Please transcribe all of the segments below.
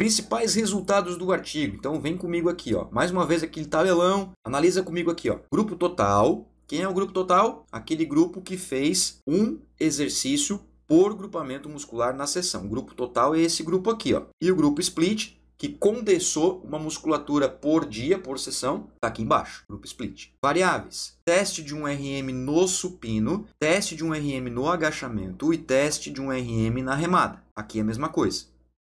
Principais resultados do artigo. Então vem comigo aqui, ó. Mais uma vez aquele tabelão. Analisa comigo aqui, ó. Grupo total. Quem é o grupo total? Aquele grupo que fez um exercício por grupamento muscular na sessão. O grupo total é esse grupo aqui, ó. E o grupo split, que condensou uma musculatura por dia, por sessão, está aqui embaixo, grupo split. Variáveis: teste de um RM no supino, teste de um RM no agachamento e teste de um RM na remada. Aqui é a mesma coisa.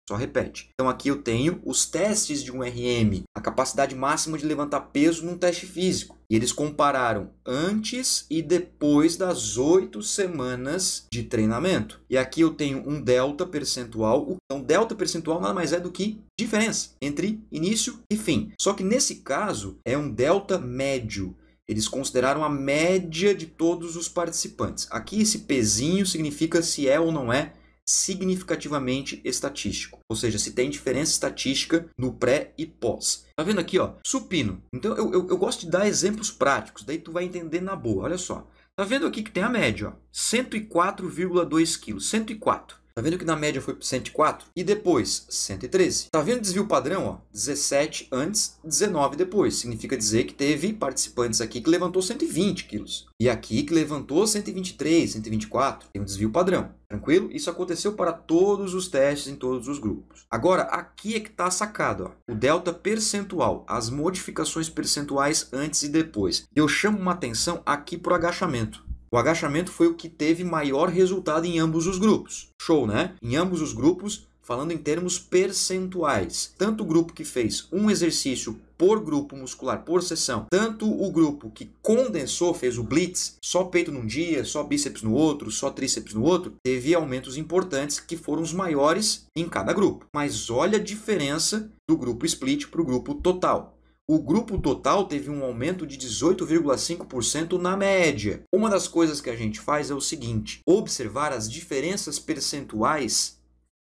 Só repete. Então aqui eu tenho os testes de um RM, a capacidade máxima de levantar peso num teste físico. E eles compararam antes e depois das oito semanas de treinamento. E aqui eu tenho um delta percentual. Então, delta percentual nada mais é do que diferença entre início e fim. Só que nesse caso é um delta médio. Eles consideraram a média de todos os participantes. Aqui esse pezinho significa se é ou não é significativamente estatístico, ou seja, se tem diferença estatística no pré e pós. Tá vendo aqui, ó, supino. Então eu, eu, eu gosto de dar exemplos práticos, daí tu vai entender na boa. Olha só. Tá vendo aqui que tem a média, ó, 104,2 quilos. 104. Tá vendo que na média foi 104 e depois 113. Tá vendo o desvio padrão, ó? 17 antes, 19 depois. Significa dizer que teve participantes aqui que levantou 120 quilos e aqui que levantou 123, 124. Tem um desvio padrão. Tranquilo? Isso aconteceu para todos os testes em todos os grupos. Agora, aqui é que está sacado, ó, o delta percentual, as modificações percentuais antes e depois. Eu chamo uma atenção aqui para o agachamento. O agachamento foi o que teve maior resultado em ambos os grupos. Show, né? Em ambos os grupos, falando em termos percentuais. Tanto o grupo que fez um exercício por grupo muscular, por sessão, tanto o grupo que condensou, fez o blitz, só peito num dia, só bíceps no outro, só tríceps no outro, teve aumentos importantes que foram os maiores em cada grupo. Mas olha a diferença do grupo split para o grupo total. O grupo total teve um aumento de 18,5% na média. Uma das coisas que a gente faz é o seguinte: observar as diferenças percentuais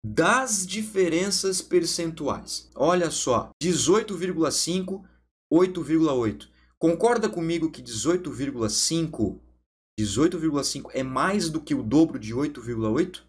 das diferenças percentuais. Olha só, 18,5, 8,8. Concorda comigo que 18,5 18,5 é mais do que o dobro de 8,8?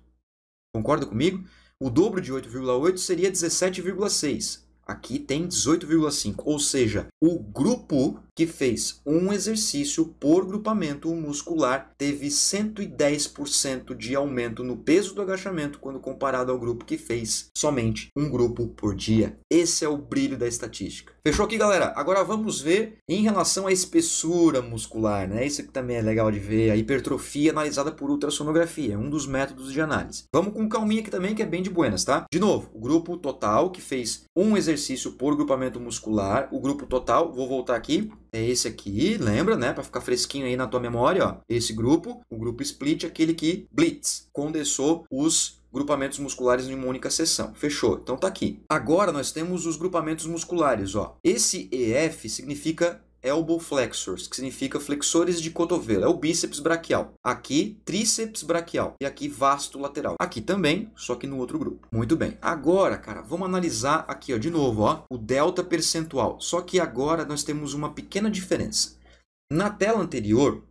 Concorda comigo? O dobro de 8,8 seria 17,6. Aqui tem 18,5, ou seja, o grupo que fez um exercício por grupamento muscular teve 110% de aumento no peso do agachamento quando comparado ao grupo que fez somente um grupo por dia. Esse é o brilho da estatística. Fechou aqui, galera? Agora vamos ver em relação à espessura muscular, né? Isso que também é legal de ver, a hipertrofia analisada por ultrassonografia, é um dos métodos de análise. Vamos com calminha aqui também, que é bem de buenas, tá? De novo, o grupo total que fez um exercício por grupamento muscular, o grupo total Vou voltar aqui. É esse aqui, lembra, né? Para ficar fresquinho aí na tua memória, ó. Esse grupo, o grupo split, aquele que blitz, condensou os grupamentos musculares em uma única seção. Fechou? Então tá aqui. Agora nós temos os grupamentos musculares, ó. Esse EF significa elbow flexors, que significa flexores de cotovelo. É o bíceps braquial. Aqui, tríceps braquial. E aqui, vasto lateral. Aqui também, só que no outro grupo. Muito bem. Agora, cara, vamos analisar aqui, ó, de novo, ó, o delta percentual. Só que agora nós temos uma pequena diferença. Na tela anterior,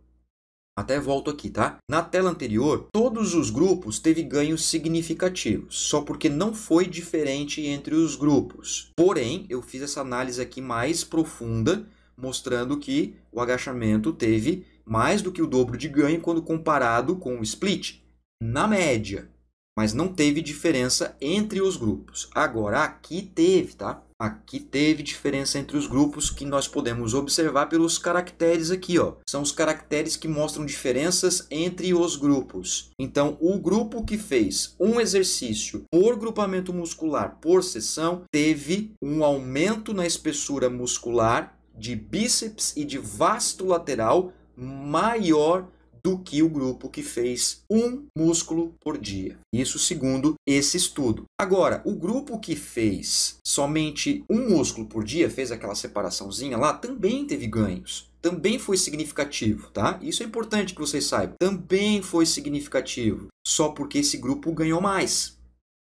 até volto aqui, tá? Na tela anterior, todos os grupos teve ganhos significativos, só porque não foi diferente entre os grupos. Porém, eu fiz essa análise aqui mais profunda mostrando que o agachamento teve mais do que o dobro de ganho quando comparado com o split, na média, mas não teve diferença entre os grupos. Agora, aqui teve, tá? Aqui teve diferença entre os grupos que nós podemos observar pelos caracteres aqui, ó. São os caracteres que mostram diferenças entre os grupos. Então, o grupo que fez um exercício por grupamento muscular por sessão teve um aumento na espessura muscular de bíceps e de vasto lateral maior do que o grupo que fez um músculo por dia. Isso segundo esse estudo. Agora, o grupo que fez somente um músculo por dia, fez aquela separaçãozinha lá, também teve ganhos. Também foi significativo, tá? Isso é importante que vocês saibam. Também foi significativo, só porque esse grupo ganhou mais.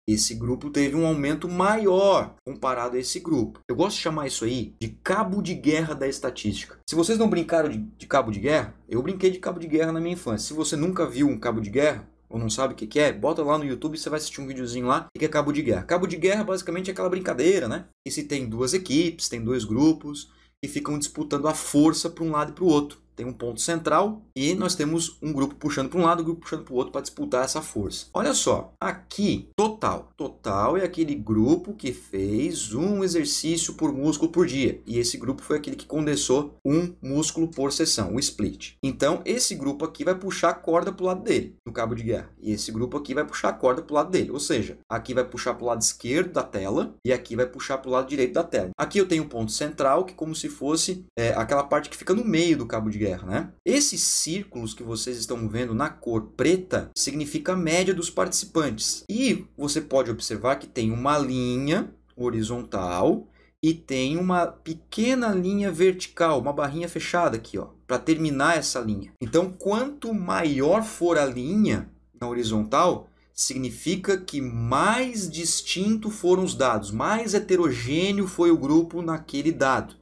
Esse grupo teve um aumento maior comparado a esse grupo. Eu gosto de chamar isso aí de cabo de guerra da estatística. Se vocês não brincaram de, de cabo de guerra, eu brinquei de cabo de guerra na minha infância. Se você nunca viu um cabo de guerra, ou não sabe o que, é, bota lá no YouTube, e você vai assistir um videozinho lá, que é cabo de guerra. Cabo de guerra basicamente é aquela brincadeira, né? E se tem duas equipes, tem dois grupos, e ficam disputando a força para um lado e para o outro tem um ponto central e nós temos um grupo puxando para um lado, um grupo puxando para o outro para disputar essa força. Olha só, aqui, total. Total é aquele grupo que fez um exercício por músculo por dia. E esse grupo foi aquele que condensou um músculo por sessão, o split. Então, esse grupo aqui vai puxar a corda para o lado dele, no cabo de guerra. E esse grupo aqui vai puxar a corda para o lado dele. Ou seja, aqui vai puxar para o lado esquerdo da tela e aqui vai puxar para o lado direito da tela. Aqui eu tenho um ponto central que como se fosse é, aquela parte que fica no meio do cabo de guerra, né? Esses círculos que vocês estão vendo na cor preta significa a média dos participantes. E você pode observar que tem uma linha horizontal e tem uma pequena linha vertical, uma barrinha fechada aqui, ó, para terminar essa linha. Então, quanto maior for a linha na horizontal, significa que mais distinto foram os dados, mais heterogêneo foi o grupo naquele dado,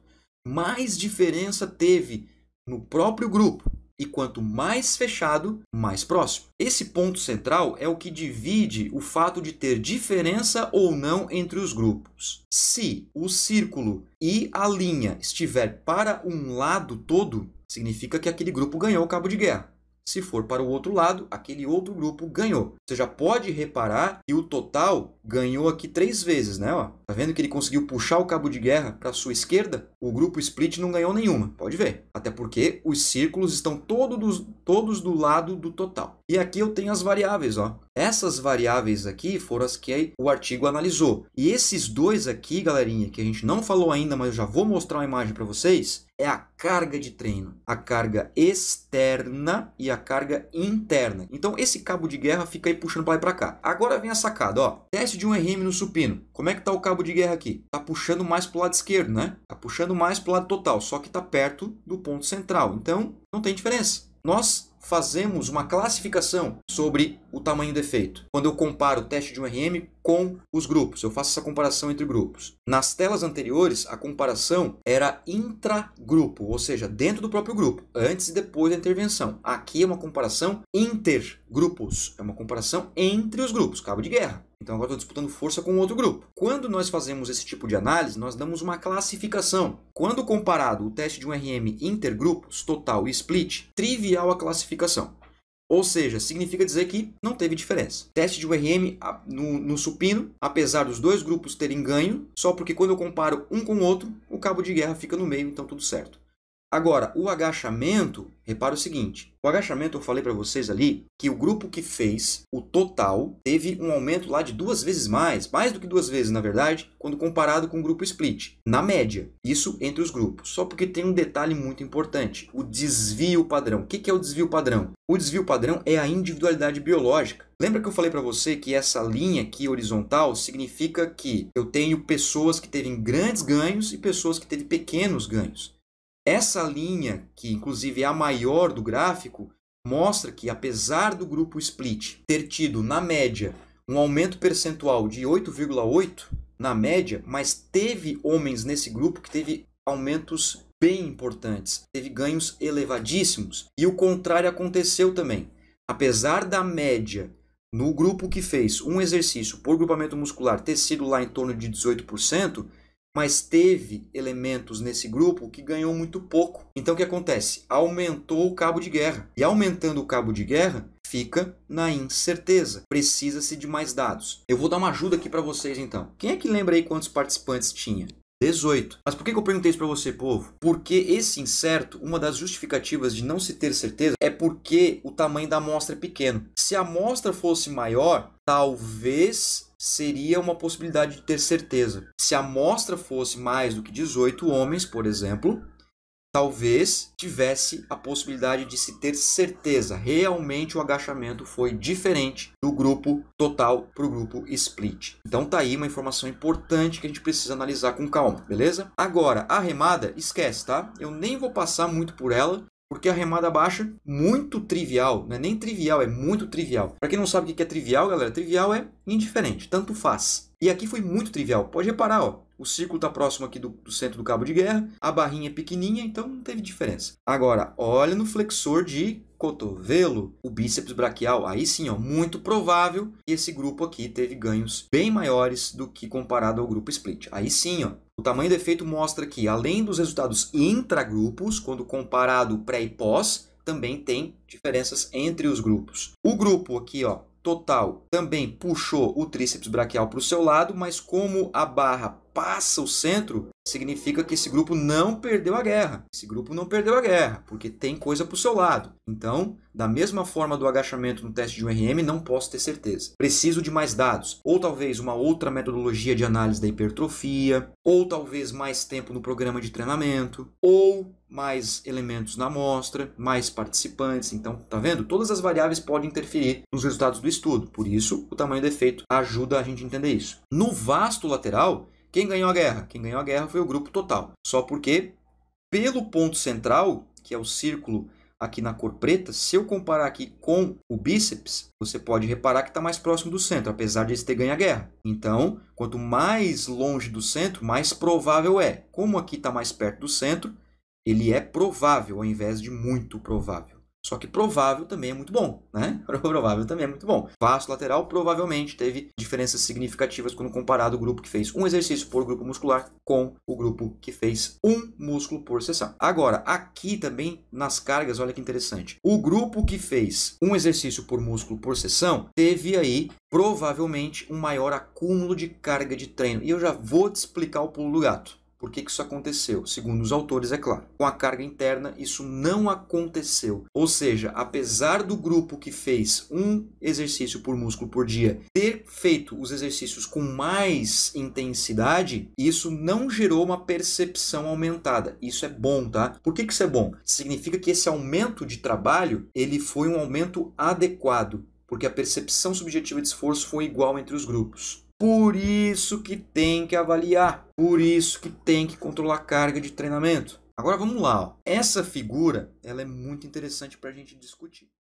mais diferença teve no próprio grupo. E quanto mais fechado, mais próximo. Esse ponto central é o que divide o fato de ter diferença ou não entre os grupos. Se o círculo e a linha estiver para um lado todo, significa que aquele grupo ganhou o cabo de guerra. Se for para o outro lado, aquele outro grupo ganhou. Você já pode reparar que o total ganhou aqui três vezes, né? Ó, tá vendo que ele conseguiu puxar o cabo de guerra para sua esquerda? O grupo split não ganhou nenhuma, pode ver. Até porque os círculos estão todos, todos do lado do total. E aqui eu tenho as variáveis, ó. Essas variáveis aqui foram as que o artigo analisou. E esses dois aqui, galerinha, que a gente não falou ainda, mas eu já vou mostrar uma imagem para vocês, é a carga de treino, a carga externa e a carga interna. Então esse cabo de guerra fica aí puxando para lá e para cá. Agora vem a sacada, ó. Teste de um RM no supino. Como é que tá o cabo de guerra aqui? Tá puxando mais pro lado esquerdo, né? Tá puxando mais pro lado total, só que tá perto do ponto central. Então não tem diferença. Nós fazemos uma classificação sobre o tamanho do efeito. Quando eu comparo o teste de um RM com os grupos, eu faço essa comparação entre grupos. Nas telas anteriores, a comparação era intragrupo, ou seja, dentro do próprio grupo, antes e depois da intervenção. Aqui é uma comparação intergrupos, é uma comparação entre os grupos, cabo de guerra. Então agora estou disputando força com outro grupo. Quando nós fazemos esse tipo de análise, nós damos uma classificação. Quando comparado o teste de um RM intergrupos, total e split, trivial a classificação. Ou seja, significa dizer que não teve diferença. Teste de URM no, no, supino, apesar dos dois grupos terem ganho, só porque quando eu comparo um com o outro, o cabo de guerra fica no meio, então tudo certo. Agora, o agachamento, repara o seguinte: o agachamento eu falei para vocês ali que o grupo que fez o total teve um aumento lá de duas vezes mais, mais do que duas vezes na verdade, quando comparado com o grupo split, na média. Isso entre os grupos. Só porque tem um detalhe muito importante: o desvio padrão. O que é o desvio padrão? O desvio padrão é a individualidade biológica. Lembra que eu falei para você que essa linha aqui horizontal significa que eu tenho pessoas que teve grandes ganhos e pessoas que teve pequenos ganhos. Essa linha, que inclusive é a maior do gráfico, mostra que apesar do grupo split ter tido, na média, um aumento percentual de 8,8 na média, mas teve homens nesse grupo que teve aumentos bem importantes, teve ganhos elevadíssimos. E o contrário aconteceu também. Apesar da média no grupo que fez um exercício por grupamento muscular ter sido lá em torno de 18%, mas teve elementos nesse grupo que ganhou muito pouco. Então o que acontece? Aumentou o cabo de guerra. E aumentando o cabo de guerra, fica na incerteza. Precisa-se de mais dados. Eu vou dar uma ajuda aqui para vocês então. Quem é que lembra aí quantos participantes tinha? 18. Mas por que eu perguntei isso para você, povo? Porque esse incerto, uma das justificativas de não se ter certeza é porque o tamanho da amostra é pequeno. Se a amostra fosse maior, talvez seria uma possibilidade de ter certeza. Se a amostra fosse mais do que 18 homens, por exemplo, talvez tivesse a possibilidade de se ter certeza. Realmente o agachamento foi diferente do grupo total para o grupo split. Então tá aí uma informação importante que a gente precisa analisar com calma, beleza? Agora, a remada, esquece, tá? Eu nem vou passar muito por ela, porque a remada baixa, muito trivial, não é nem trivial, é muito trivial. Para quem não sabe o que é trivial, galera, trivial é indiferente, tanto faz. E aqui foi muito trivial. Pode reparar, ó. O círculo está próximo aqui do, do, centro do cabo de guerra. A barrinha é pequenininha, então não teve diferença. Agora, olha no flexor de cotovelo, o bíceps braquial. Aí sim, ó, muito provável que esse grupo aqui teve ganhos bem maiores do que comparado ao grupo split. Aí sim, ó, o tamanho do efeito mostra que, além dos resultados intragrupos, quando comparado pré e pós, também tem diferenças entre os grupos. O grupo aqui, ó, total também puxou o tríceps braquial para o seu lado, mas como a barra passa o centro, significa que esse grupo não perdeu a guerra. Esse grupo não perdeu a guerra, porque tem coisa para o seu lado. Então, da mesma forma do agachamento no teste de um RM, não posso ter certeza. Preciso de mais dados, ou talvez uma outra metodologia de análise da hipertrofia, ou talvez mais tempo no programa de treinamento, ou mais elementos na amostra, mais participantes. Então, tá vendo? Todas as variáveis podem interferir nos resultados do estudo. Por isso, o tamanho do efeito ajuda a gente a entender isso. No vasto lateral, quem ganhou a guerra? Quem ganhou a guerra foi o grupo total. Só porque, pelo ponto central, que é o círculo aqui na cor preta, se eu comparar aqui com o bíceps, você pode reparar que está mais próximo do centro, apesar de ele ter ganho a guerra. Então, quanto mais longe do centro, mais provável é. Como aqui está mais perto do centro, ele é provável ao invés de muito provável. Só que provável também é muito bom, né? provável também é muito bom. Vasto lateral provavelmente teve diferenças significativas quando comparado o grupo que fez um exercício por grupo muscular com o grupo que fez um músculo por sessão. Agora, aqui também nas cargas, olha que interessante. O grupo que fez um exercício por músculo por sessão teve aí provavelmente um maior acúmulo de carga de treino. E eu já vou te explicar o pulo do gato. Por que, que isso aconteceu? Segundo os autores, é claro. Com a carga interna, isso não aconteceu. Ou seja, apesar do grupo que fez um exercício por músculo por dia ter feito os exercícios com mais intensidade, isso não gerou uma percepção aumentada. Isso é bom, tá? Por que, que isso é bom? Significa que esse aumento de trabalho ele foi um aumento adequado, porque a percepção subjetiva de esforço foi igual entre os grupos. Por isso que tem que avaliar, por isso que tem que controlar a carga de treinamento. Agora vamos lá, ó. essa figura ela é muito interessante para a gente discutir.